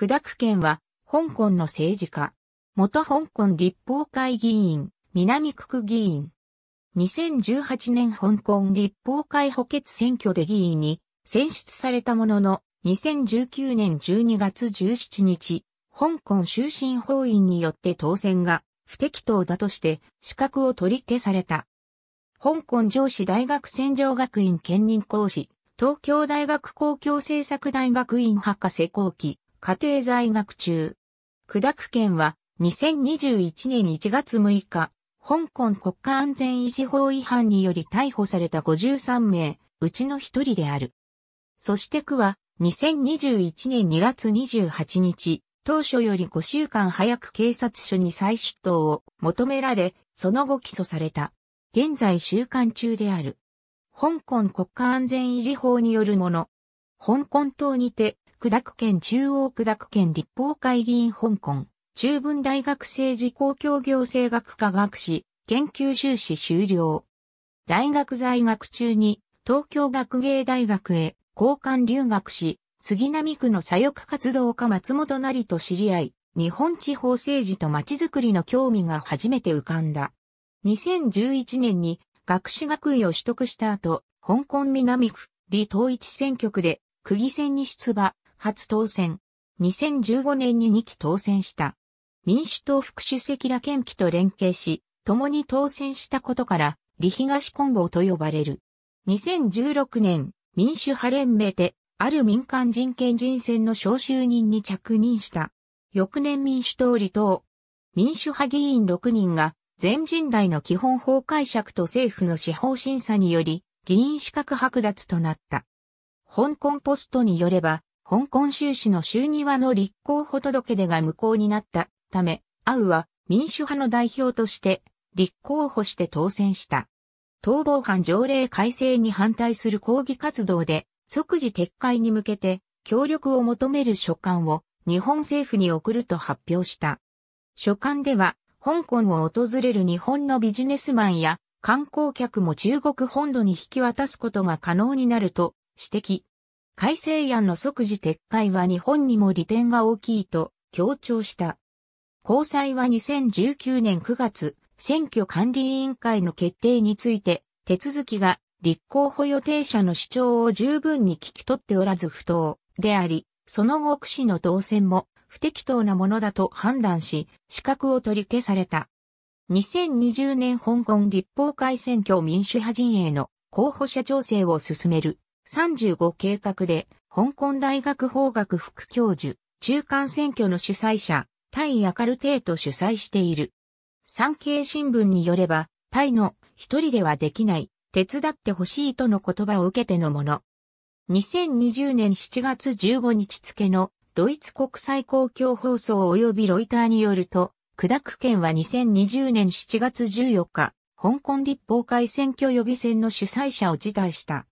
久田県は、香港の政治家。元香港立法会議員、南区区議員。2018年香港立法会補欠選挙で議員に選出されたものの、2019年12月17日、香港終身法院によって当選が不適当だとして資格を取り消された。香港上司大学戦場学院兼任講師、東京大学公共政策大学院博士後期、家庭在学中。九濁県は2021年1月6日、香港国家安全維持法違反により逮捕された53名、うちの一人である。そして区は2021年2月28日、当初より5週間早く警察署に再出頭を求められ、その後起訴された。現在収監中である。香港国家安全維持法によるもの。香港島にて区濁県中央区濁県立法会議員香港、中文大学政治公共行政学科学士、研究修士修了。大学在学中に、東京学芸大学へ交換留学し、杉並区の左翼活動家松本成と知り合い、日本地方政治と街づくりの興味が初めて浮かんだ。2011年に学士学位を取得した後、香港南区、李統一選挙区で区議選に出馬、初当選。2015年に2期当選した。民主党副主席ら県機と連携し、共に当選したことから、李東ンボと呼ばれる。2016年、民主派連盟で、ある民間人権人選の招集人に着任した。翌年民主党離党。民主派議員6人が、全人代の基本法解釈と政府の司法審査により、議員資格剥奪となった。香港ポストによれば、香港州市の州庭の立候補届出が無効になったため、アウは民主派の代表として立候補して当選した。逃亡犯条例改正に反対する抗議活動で即時撤回に向けて協力を求める書簡を日本政府に送ると発表した。書簡では香港を訪れる日本のビジネスマンや観光客も中国本土に引き渡すことが可能になると指摘。改正案の即時撤回は日本にも利点が大きいと強調した。高裁は2019年9月、選挙管理委員会の決定について、手続きが立候補予定者の主張を十分に聞き取っておらず不当であり、その後区市の当選も不適当なものだと判断し、資格を取り消された。2020年香港立法会選挙民主派陣営の候補者調整を進める35計画で、香港大学法学副教授、中間選挙の主催者、タイ・アカルテーと主催している。産経新聞によれば、タイの一人ではできない、手伝ってほしいとの言葉を受けてのもの。2020年7月15日付のドイツ国際公共放送及びロイターによると、九ク県は2020年7月14日、香港立法会選挙予備選の主催者を辞退した。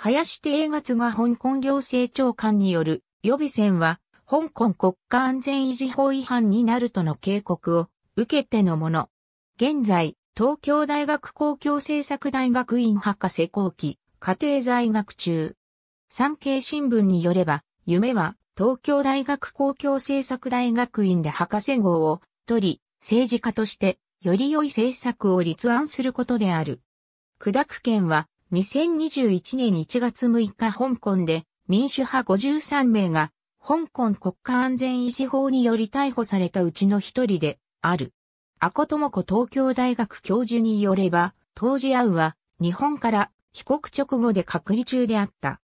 林定月が香港行政長官による予備選は、香港国家安全維持法違反になるとの警告を受けてのもの。現在、東京大学公共政策大学院博士後期、家庭在学中。産経新聞によれば、夢は東京大学公共政策大学院で博士号を取り、政治家としてより良い政策を立案することである。田区県は2021年1月6日香港で民主派53名が香港国家安全維持法により逮捕されたうちの一人である。アコトモコ東京大学教授によれば、当時アウは日本から帰国直後で隔離中であった。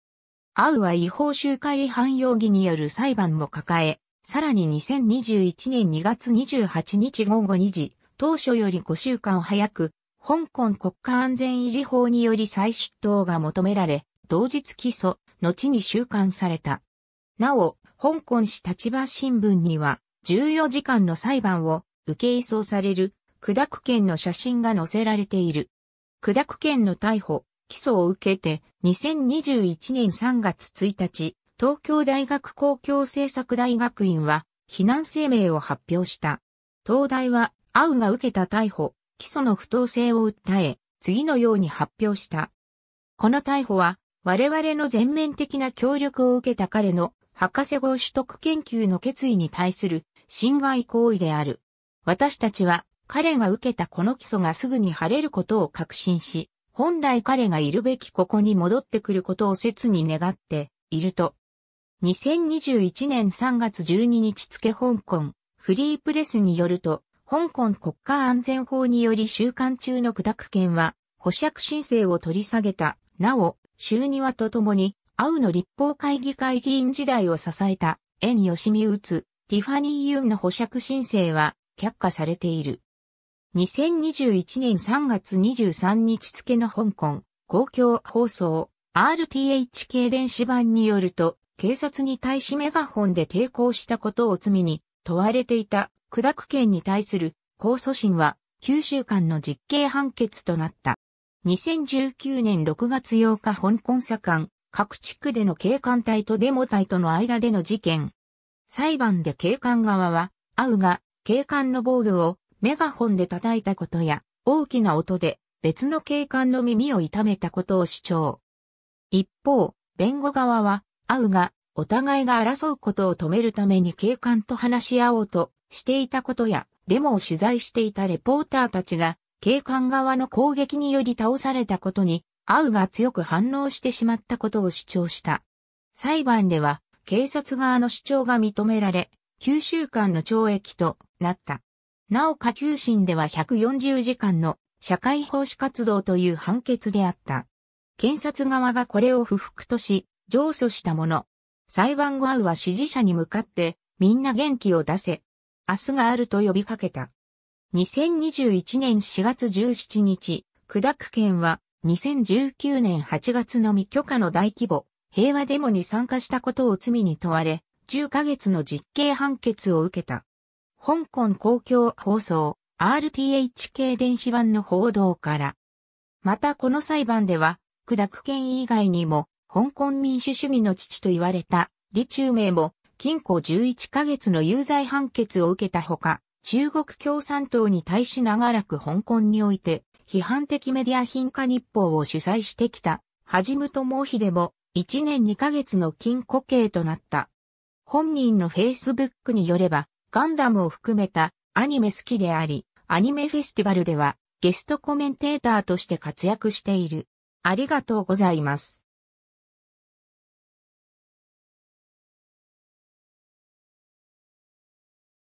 アウは違法集会違反容疑による裁判も抱え、さらに2021年2月28日午後2時、当初より5週間早く香港国家安全維持法により再出頭が求められ、同日起訴、後に収監された。なお、香港市立場新聞には、14時間の裁判を受け移送される、九濁県の写真が載せられている。九濁県の逮捕、起訴を受けて、2021年3月1日、東京大学公共政策大学院は、避難声明を発表した。東大は、ウが受けた逮捕、起訴の不当性を訴え、次のように発表した。この逮捕は、我々の全面的な協力を受けた彼の博士号取得研究の決意に対する侵害行為である。私たちは彼が受けたこの基礎がすぐに晴れることを確信し、本来彼がいるべきここに戻ってくることを切に願っていると。2021年3月12日付香港フリープレスによると、香港国家安全法により収監中の区濁権は、保釈申請を取り下げた。なお、週2話とともに、青の立法会議会議員時代を支えた、縁吉見打つ、ティファニー・ユンの保釈申請は、却下されている。2021年3月23日付の香港、公共放送、RTHK 電子版によると、警察に対しメガホンで抵抗したことを罪に問われていた九濁県に対する控訴審は9週間の実刑判決となった。2019年6月8日香港左官、各地区での警官隊とデモ隊との間での事件。裁判で警官側は、アウが警官の防ルをメガホンで叩いたことや、大きな音で別の警官の耳を痛めたことを主張。一方、弁護側は、アウがお互いが争うことを止めるために警官と話し合おうとしていたことや、デモを取材していたレポーターたちが、警官側の攻撃により倒されたことに、アウが強く反応してしまったことを主張した。裁判では、警察側の主張が認められ、9週間の懲役となった。なお下級審では140時間の社会奉仕活動という判決であった。検察側がこれを不服とし、上訴したもの。裁判後アウは支持者に向かって、みんな元気を出せ、明日があると呼びかけた。2021年4月17日、九久県は2019年8月の未許可の大規模平和デモに参加したことを罪に問われ、10ヶ月の実刑判決を受けた。香港公共放送 RTHK 電子版の報道から。またこの裁判では、九久県以外にも、香港民主主義の父と言われた李中明も禁錮11ヶ月の有罪判決を受けたほか、中国共産党に対し長らく香港において、批判的メディア貧化日報を主催してきた、はじむともひでも、1年2ヶ月の禁錮刑となった。本人の Facebook によれば、ガンダムを含めたアニメ好きであり、アニメフェスティバルではゲストコメンテーターとして活躍している。ありがとうございます。